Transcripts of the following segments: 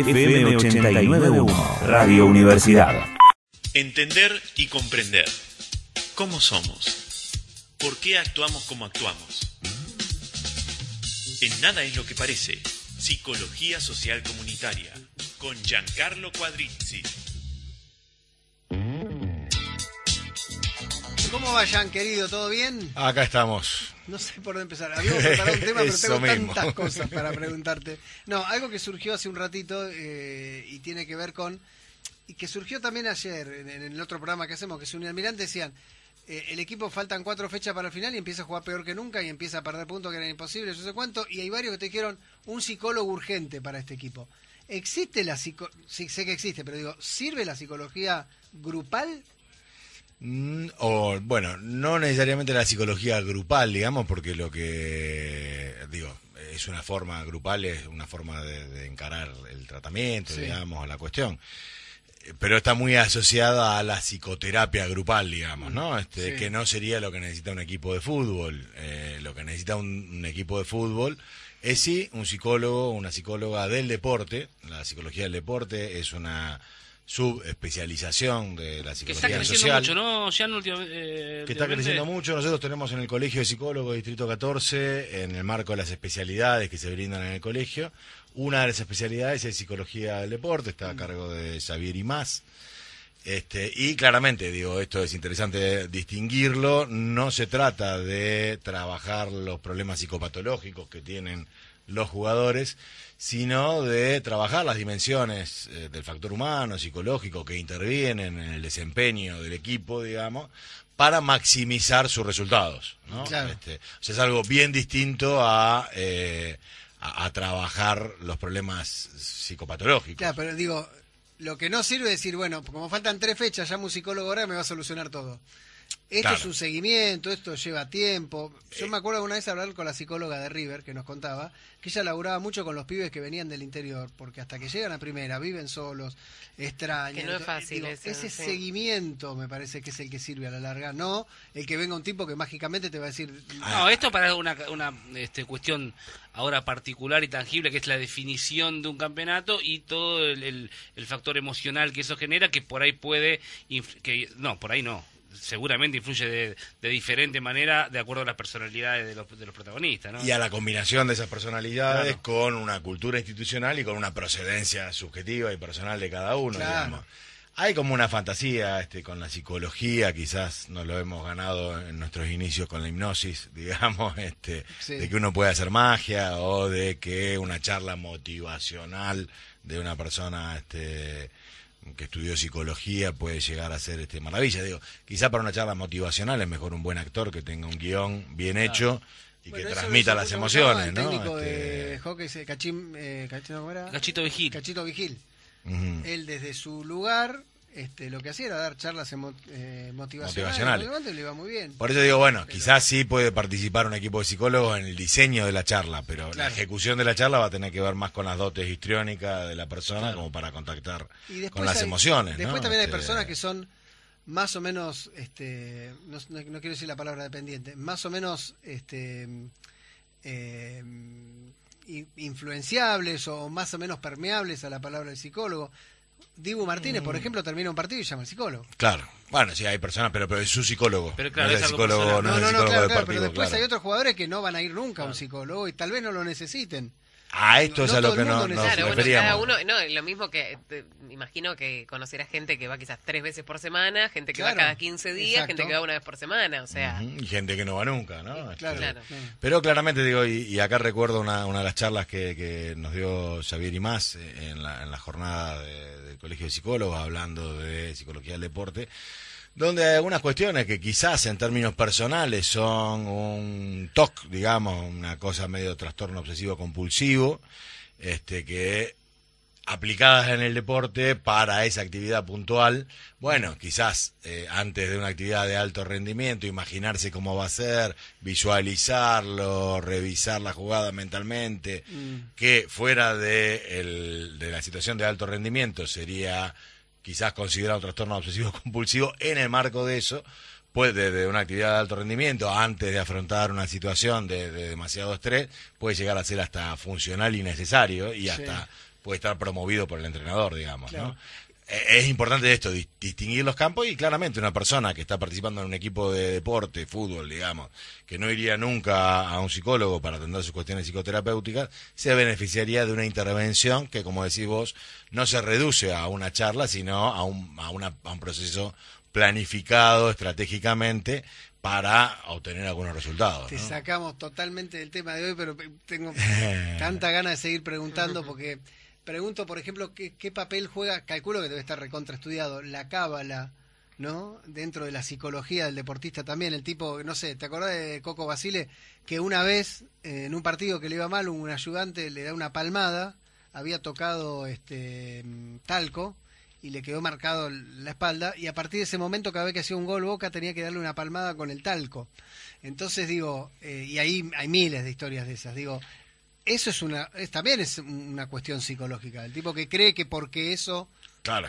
FM 89.1, Radio Universidad. Entender y comprender. ¿Cómo somos? ¿Por qué actuamos como actuamos? En nada es lo que parece. Psicología Social Comunitaria, con Giancarlo Cuadrizzi. ¿Cómo vayan, querido? ¿Todo bien? Acá estamos. No sé por dónde empezar. Habíamos preparado un tema, pero tengo tantas cosas para preguntarte. No, algo que surgió hace un ratito eh, y tiene que ver con. Y que surgió también ayer en, el otro programa que hacemos, que es un almirante, decían. Eh, el equipo faltan cuatro fechas para el final y empieza a jugar peor que nunca y empieza a perder puntos que eran imposibles, yo sé cuánto. Y hay varios que te dijeron un psicólogo urgente para este equipo. ¿Existe la psicología? sí, sé que existe, pero digo, ¿sirve la psicología grupal Mm, o bueno, no necesariamente la psicología grupal, digamos, porque lo que digo es una forma grupal, es una forma de, encarar el tratamiento, digamos, digamos, la cuestión. Pero está muy asociada a la psicoterapia grupal, digamos, ¿no? Este, Que no sería lo que necesita un equipo de fútbol. Eh, lo que necesita un, un equipo de fútbol es sí un psicólogo, una psicóloga del deporte. La psicología del deporte es una especialización de la psicología que está social. Mucho, ¿no? Eh, que está creciendo mucho. Nosotros tenemos en el Colegio de Psicólogos Distrito 14, en el marco de las especialidades que se brindan en el colegio, una de las especialidades es psicología del deporte, está a mm. cargo de Xavier y más. Este, y claramente, digo, esto es interesante distinguirlo, no se trata de trabajar los problemas psicopatológicos que tienen los jugadores, sino de trabajar las dimensiones eh, del factor humano, psicológico, que intervienen en el desempeño del equipo, digamos, para maximizar sus resultados. ¿no? Este, es algo bien distinto eh, a, a, trabajar los problemas psicopatológicos. Claro, pero digo, lo que no sirve es decir, bueno, como faltan tres fechas, Ya un psicólogo ahora y me va a solucionar todo. Esto es un seguimiento, esto lleva tiempo. Yo eh. me acuerdo una vez hablar con la psicóloga de River que nos contaba que ella laburaba mucho con los pibes que venían del interior, porque hasta que llegan a primera viven solos, extraños. no es fácil. ese seguimiento me parece que es el que sirve a la larga, no el que venga un tipo que mágicamente te va a decir. Ah. No, esto para una, este, cuestión ahora particular y tangible, que es la definición de un campeonato y todo el, el factor emocional que eso genera, que por ahí puede. Que, no, por ahí no seguramente influye de, diferente manera de acuerdo a las personalidades de los, protagonistas. Y a la combinación de esas personalidades con una cultura institucional y con una procedencia subjetiva y personal de cada uno. Hay como una fantasía este, con la psicología, quizás nos lo hemos ganado en nuestros inicios con la hipnosis, digamos, este, de que uno puede hacer magia o de que una charla motivacional de una persona este, que estudió psicología puede llegar a ser este maravilla. Digo, quizá para una charla motivacional es mejor un buen actor que tenga un guión bien hecho y que transmita las emociones, ¿no? El técnico de este, hockey, eh, Cachito, Vigil. Cachito Vigil. Él desde su lugar este, lo que hacía era dar charlas eh, motivacionales. Le iba muy bien. Por eso digo, bueno, quizás sí puede participar un equipo de psicólogos en el diseño de la charla, pero la ejecución de la charla va a tener que ver más con las dotes histriónicas de la persona como para contactar con las emociones. Después también hay este, personas que son más o menos, este, no, quiero decir la palabra dependiente, más o menos este, em, influenciables o más o menos permeables a la palabra del psicólogo Dibu Martínez, por mm. ejemplo, termina un partido y llama al psicólogo. Claro. Bueno, sí, hay personas, pero, pero es su psicólogo. Pero claro, no es el psicólogo, no, pero después hay otros jugadores que no van a ir nunca a un psicólogo y tal vez no lo necesiten a ah, esto es a lo que nos claro, no, lo mismo que, imagino que conocer a gente que va quizás tres veces por semana, gente que va cada 15 días, gente que va una vez por semana, o sea... y gente que no va nunca, ¿no? claro, este, Pero claramente digo, y, acá recuerdo una, una, de las charlas que, que nos dio Xavier y más eh, en la, en la jornada del Colegio de Psicólogos, hablando de psicología del deporte, donde hay algunas cuestiones que quizás en términos personales son un TOC, digamos, una cosa medio trastorno obsesivo compulsivo, este que aplicadas en el deporte para esa actividad puntual, bueno, quizás eh, antes de una actividad de alto rendimiento, imaginarse cómo va a ser, visualizarlo, revisar la jugada mentalmente, mm. que fuera de la situación de alto rendimiento sería quizás considerar un trastorno obsesivo compulsivo, en el marco de eso, pues desde una actividad de alto rendimiento, antes de afrontar una situación de, demasiado estrés, puede llegar a ser hasta funcional y necesario y hasta puede estar promovido por el entrenador, digamos. ¿no? Eh, es importante esto, distinguir los campos y claramente una persona que está participando en un equipo de deporte, fútbol, digamos, que no iría nunca a un psicólogo para atender sus cuestiones psicoterapéuticas, se beneficiaría de una intervención que, como decís vos, no se reduce a una charla, sino a un, a, proceso planificado estratégicamente para obtener algunos resultados. Te sacamos totalmente del tema de hoy, pero tengo tanta ganas de seguir preguntando porque pregunto, por ejemplo, qué, papel juega, calculo que debe estar recontraestudiado, la cábala, ¿no? Dentro de la psicología del deportista también, el tipo, no sé, ¿te acordás de Coco Basile? Que una vez, eh, en un partido que le iba mal, un ayudante le da una palmada, había tocado este talco y le quedó marcado la espalda y a partir de ese momento cada vez que hacía un gol Boca tenía que darle una palmada con el talco. Entonces digo, eh, y ahí hay miles de historias de esas, digo, eso es una también es una cuestión psicológica el tipo que cree que porque eso claro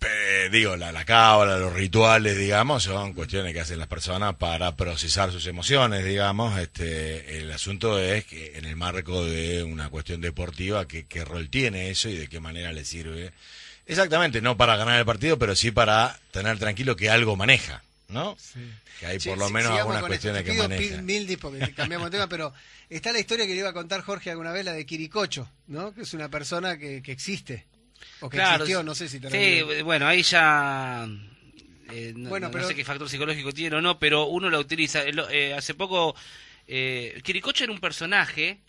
eh, digo la, la cábala los rituales digamos son cuestiones que hacen las personas para procesar sus emociones digamos este el asunto es que en el marco de una cuestión deportiva qué rol tiene eso y de qué manera le sirve exactamente no para ganar el partido pero sí para tener tranquilo que algo maneja ¿no? Que hay por lo menos algunas este cuestiones que maneja. Mil, porque cambiamos tema, pero está la historia que le iba a contar Jorge alguna vez, la de Quiricocho, ¿no? Que es una persona que, existe. O que existió, no sé si te bueno, ahí ya... Eh, no, bueno, pero... sé qué factor psicológico tiene o no, pero uno la utiliza. Eh, eh, hace poco, eh, Quiricocho era un personaje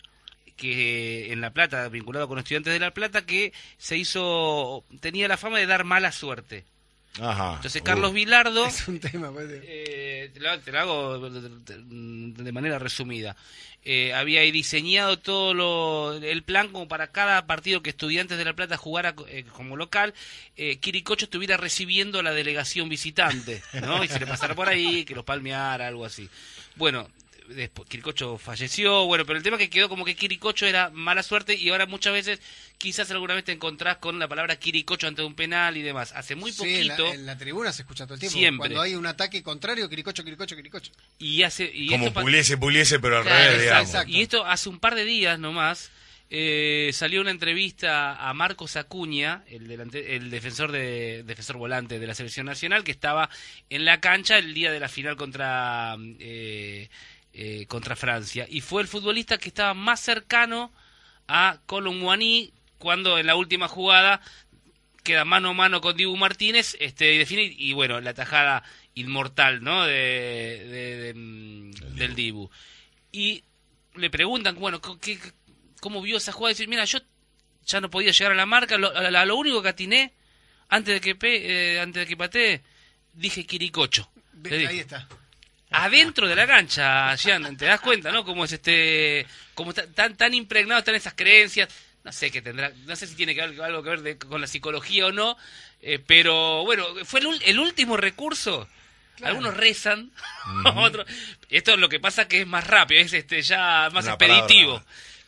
que en La Plata, vinculado con estudiantes de La Plata, que se hizo, tenía la fama de dar mala suerte. Ajá. Entonces Carlos Vilardo... Pues, eh, te, lo, hago de manera resumida. Eh, había diseñado todo el plan como para cada partido que Estudiantes de La Plata jugara eh, como local, eh, estuviera recibiendo a la delegación visitante, ¿no? Y se le pasara por ahí, que los palmeara, algo así. Bueno, después Quiricocho falleció, bueno, pero el tema que quedó como que Quiricocho era mala suerte y ahora muchas veces quizás alguna vez te encontrás con la palabra Quiricocho ante un penal y demás. Hace muy poquito... la, en la tribuna se escucha todo el tiempo. Siempre. Cuando hay un ataque contrario, Quiricocho, Quiricocho, Quiricocho. Y Y como esto, puliese, puliese, pero al revés, Y esto hace un par de días nomás... Eh, salió una entrevista a Marcos Acuña, el, el defensor de defensor volante de la selección nacional, que estaba en la cancha el día de la final contra eh, eh, contra Francia y fue el futbolista que estaba más cercano a Waní cuando en la última jugada queda mano a mano con Dibu Martínez este, y y bueno la tajada inmortal ¿no? de, mm, del Dibu y le preguntan bueno cómo vio esa jugada y dice mira yo ya no podía llegar a la marca lo, lo único que atiné antes de que pe, eh, antes de que dije Quiricocho ahí está adentro de la cancha, te das cuenta, ¿no? Cómo es este, cómo tan, tan impregnado están esas creencias. No sé qué tendrá, no sé si tiene que, algo que ver con la psicología o no, eh, pero bueno, fue el, último recurso. Algunos rezan, otros. Esto es lo que pasa que es más rápido, es este ya más expeditivo.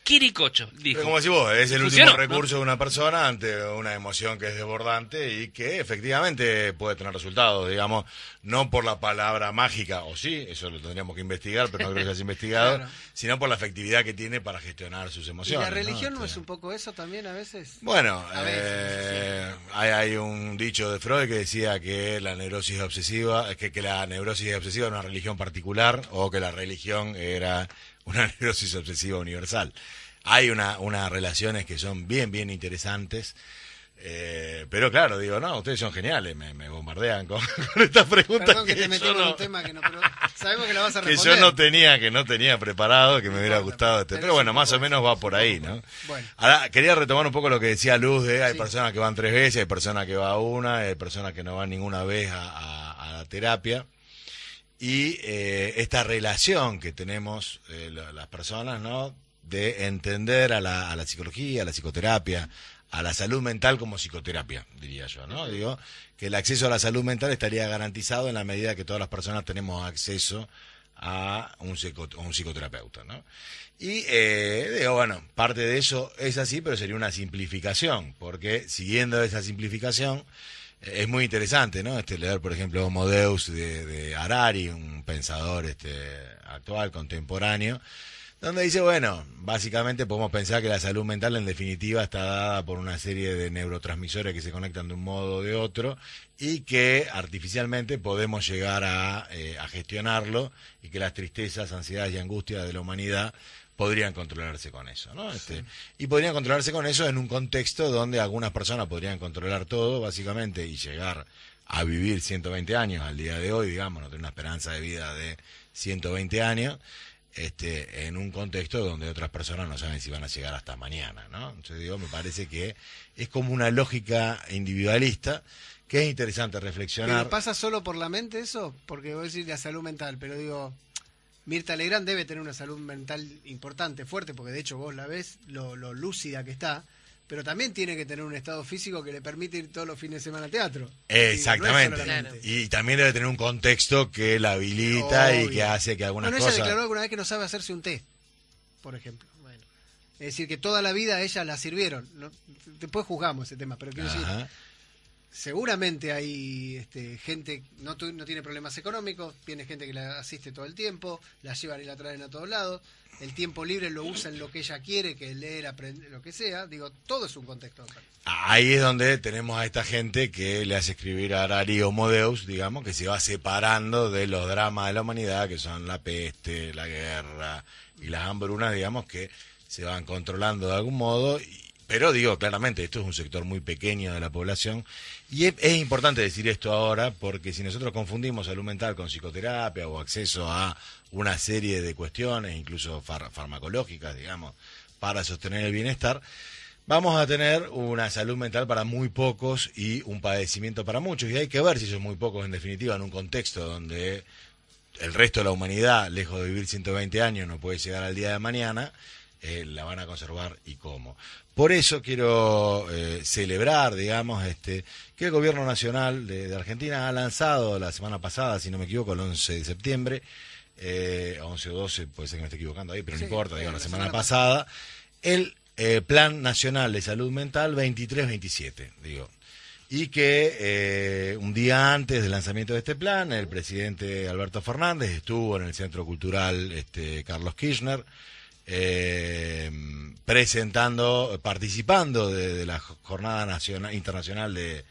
Quiricocho, dijo. como decís vos, es el último recurso de una persona ante una emoción que es desbordante y que efectivamente puede tener resultados, digamos, no por la palabra mágica, o sí, eso lo tendríamos que investigar, pero no creo que se haya investigado, sino por la efectividad que tiene para gestionar sus emociones. ¿Y la religión no, es este, un poco eso también a veces? Bueno, eh, hay, un dicho de Freud que decía que la neurosis obsesiva, que, que la neurosis obsesiva era una religión particular o que la religión era una neurosis obsesiva universal. Hay unas relaciones que son bien, bien interesantes. Eh, pero claro, digo, no, ustedes son geniales, me, bombardean con, estas preguntas. que, un tema que no, sabemos que la vas a responder. Que yo no tenía, que no tenía preparado, que me hubiera gustado este. Pero bueno, más o menos va por ahí, ¿no? Ahora, quería retomar un poco lo que decía Luz, de hay personas que van tres veces, hay personas que van una, hay personas que no van ninguna vez a la terapia y eh, esta relación que tenemos eh, las personas, ¿no? De entender a la, a la, psicología, a la psicoterapia, a la salud mental como psicoterapia, diría yo, ¿no? Digo, que el acceso a la salud mental estaría garantizado en la medida que todas las personas tenemos acceso a un, un psicoterapeuta, ¿no? Y eh, digo, bueno, parte de eso es así, pero sería una simplificación, porque siguiendo esa simplificación, es muy interesante, ¿no? Este, leer, por ejemplo, Homo Deus de, de Harari, un pensador este, actual, contemporáneo, donde dice, bueno, básicamente podemos pensar que la salud mental en definitiva está dada por una serie de neurotransmisores que se conectan de un modo o de otro y que artificialmente podemos llegar a, eh, a gestionarlo y que las tristezas, ansiedades y angustias de la humanidad podrían controlarse con eso, ¿no? Este, Y podrían controlarse con eso en un contexto donde algunas personas podrían controlar todo, básicamente, y llegar a vivir 120 años al día de hoy, digamos, no tener una esperanza de vida de 120 años, este, en un contexto donde otras personas no saben si van a llegar hasta mañana, ¿no? Entonces digo, me parece que es como una lógica individualista que es interesante reflexionar. pasa solo por la mente eso? Porque voy a decir la salud mental, pero digo, Mirta Legrand debe tener una salud mental importante, fuerte, porque de hecho vos la ves, lo, lúcida que está pero también tiene que tener un estado físico que le permite ir todos los fines de semana al teatro. Exactamente. Y, también debe tener un contexto que la habilita y que hace que algunas bueno, ella declaró alguna vez que no sabe hacerse un té, por ejemplo. Bueno. Es decir, que toda la vida ella la sirvieron. Después juzgamos ese tema, pero quiero decir seguramente hay este, gente, no, no tiene problemas económicos, tiene gente que la asiste todo el tiempo, la llevan y la traen a todos lados, el tiempo libre lo usa en lo que ella quiere, que leer, aprender, lo que sea, digo, todo es un contexto. Ahí es donde tenemos a esta gente que le hace escribir a Ararío Modeus, digamos, que se va separando de los dramas de la humanidad, que son la peste, la guerra y las hambrunas, digamos, que se van controlando de algún modo y pero digo, claramente, esto es un sector muy pequeño de la población y es, importante decir esto ahora porque si nosotros confundimos salud mental con psicoterapia o acceso a una serie de cuestiones, incluso farmacológicas, digamos, para sostener el bienestar, vamos a tener una salud mental para muy pocos y un padecimiento para muchos. Y hay que ver si son muy pocos, en definitiva, en un contexto donde el resto de la humanidad, lejos de vivir 120 años, no puede llegar al día de mañana, eh, la van a conservar y cómo. Por eso quiero eh, celebrar, digamos, este, que el Gobierno Nacional de, Argentina ha lanzado la semana pasada, si no me equivoco, el 11 de septiembre, 11 eh, o 12, puede ser que me esté equivocando ahí, pero no importa, digo, la, semana, pasada, el eh, Plan Nacional de Salud Mental 23-27, digo. Y que un día antes del lanzamiento de este plan, el presidente Alberto Fernández estuvo en el Centro Cultural este, Carlos Kirchner, eh, presentando, participando de, la Jornada Nacional, Internacional de,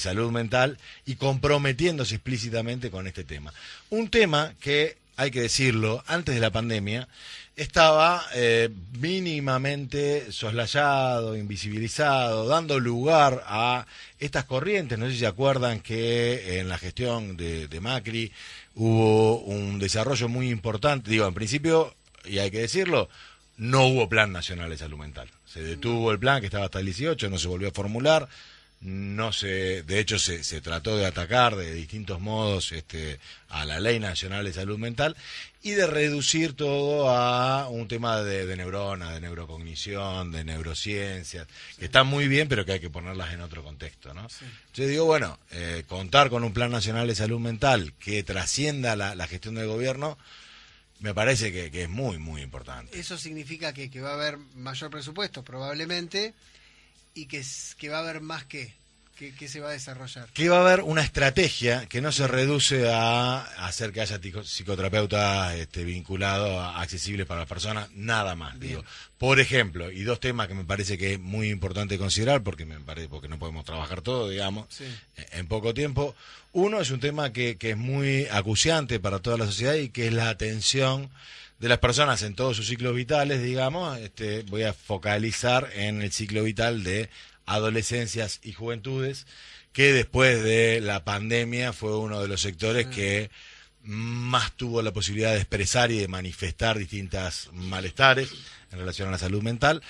Salud Mental y comprometiéndose explícitamente con este tema. Un tema que, hay que decirlo, antes de la pandemia, estaba eh, mínimamente soslayado, invisibilizado, dando lugar a estas corrientes. No sé si se acuerdan que en la gestión de, de Macri hubo un desarrollo muy importante. Digo, en principio y hay que decirlo, no hubo plan nacional de salud mental. Se detuvo el plan que estaba hasta el 18, no se volvió a formular, no se, de hecho se, se trató de atacar de distintos modos este, a la ley nacional de salud mental y de reducir todo a un tema de, neuronas, de neurocognición, de neurociencias, que están muy bien, pero que hay que ponerlas en otro contexto. ¿no? Yo digo, bueno, eh, contar con un plan nacional de salud mental que trascienda la, la gestión del gobierno, me parece que, es muy, muy importante. Eso significa que, que va a haber mayor presupuesto, probablemente, y que, que va a haber más que ¿Qué, se va a desarrollar? Que va a haber una estrategia que no se reduce a hacer que haya psicoterapeutas este, vinculados, accesibles para las personas, nada más. Digo. Por ejemplo, y dos temas que me parece que es muy importante considerar, porque me parece porque no podemos trabajar todo, digamos, e-, en poco tiempo. Uno es un tema que, que es muy acuciante para toda la sociedad y que es la atención de las personas en todos sus ciclos vitales, digamos, este, voy a focalizar en el ciclo vital de adolescencias y juventudes, que después de la pandemia fue uno de los sectores que más tuvo la posibilidad de expresar y de manifestar distintas malestares en relación a la salud mental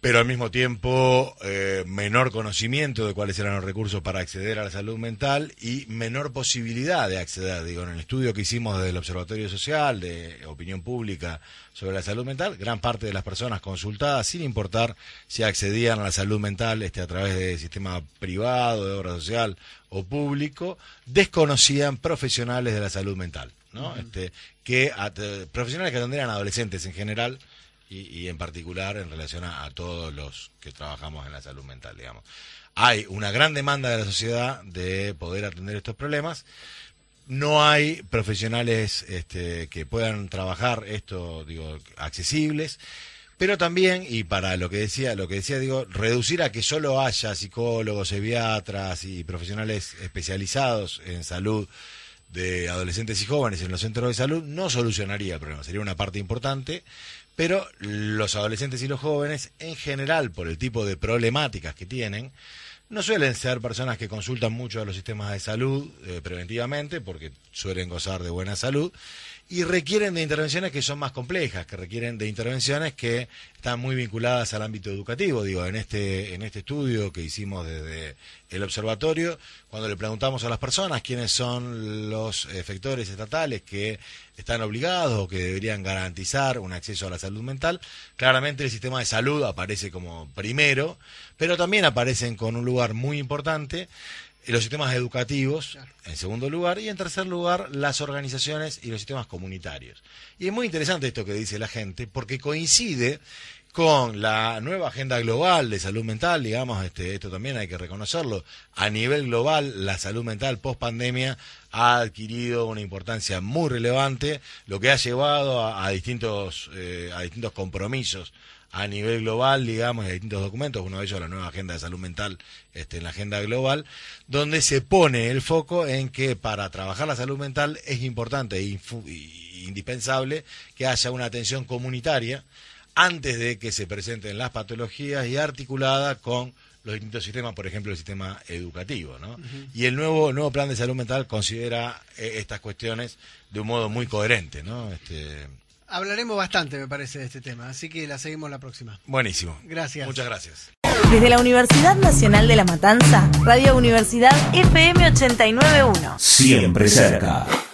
pero al mismo tiempo eh, menor conocimiento de cuáles eran los recursos para acceder a la salud mental y menor posibilidad de acceder. Digo, en el estudio que hicimos desde el Observatorio Social de Opinión Pública sobre la salud mental, gran parte de las personas consultadas, sin importar si accedían a la salud mental este, a través de sistema privado, de obra social o público, desconocían profesionales de la salud mental, ¿no? este, que eh, profesionales que atendían adolescentes en general y, en particular en relación a, todos los que trabajamos en la salud mental, digamos. Hay una gran demanda de la sociedad de poder atender estos problemas. No hay profesionales este, que puedan trabajar esto, digo, accesibles. Pero también, y para lo que decía, lo que decía, digo, reducir a que solo haya psicólogos, psiquiatras y profesionales especializados en salud de adolescentes y jóvenes en los centros de salud no solucionaría el problema. Sería una parte importante, pero los adolescentes y los jóvenes, en general, por el tipo de problemáticas que tienen, no suelen ser personas que consultan mucho a los sistemas de salud eh, preventivamente, porque suelen gozar de buena salud, y requieren de intervenciones que son más complejas, que requieren de intervenciones que están muy vinculadas al ámbito educativo. Digo, en este, en este estudio que hicimos desde el observatorio, cuando le preguntamos a las personas quiénes son los efectores estatales que están obligados o que deberían garantizar un acceso a la salud mental, claramente el sistema de salud aparece como primero, pero también aparecen con un lugar muy importante los sistemas educativos, en segundo lugar, y en tercer lugar, las organizaciones y los sistemas comunitarios. Y es muy interesante esto que dice la gente, porque coincide con la nueva agenda global de salud mental, digamos, este, esto también hay que reconocerlo, a nivel global la salud mental post pandemia ha adquirido una importancia muy relevante, lo que ha llevado a, distintos, eh, a distintos compromisos a nivel global, digamos, en distintos documentos, uno de ellos la nueva agenda de salud mental este, en la agenda global, donde se pone el foco en que para trabajar la salud mental es importante e, indispensable que haya una atención comunitaria antes de que se presenten las patologías y articulada con los distintos sistemas, por ejemplo, el sistema educativo. ¿no? Y el nuevo, nuevo plan de salud mental considera eh, estas cuestiones de un modo muy coherente. ¿no? Este, Hablaremos bastante, me parece, de este tema, así que la seguimos la próxima. Buenísimo. Gracias. Muchas gracias. Desde la Universidad Nacional de La Matanza, Radio Universidad FM 891. Siempre cerca.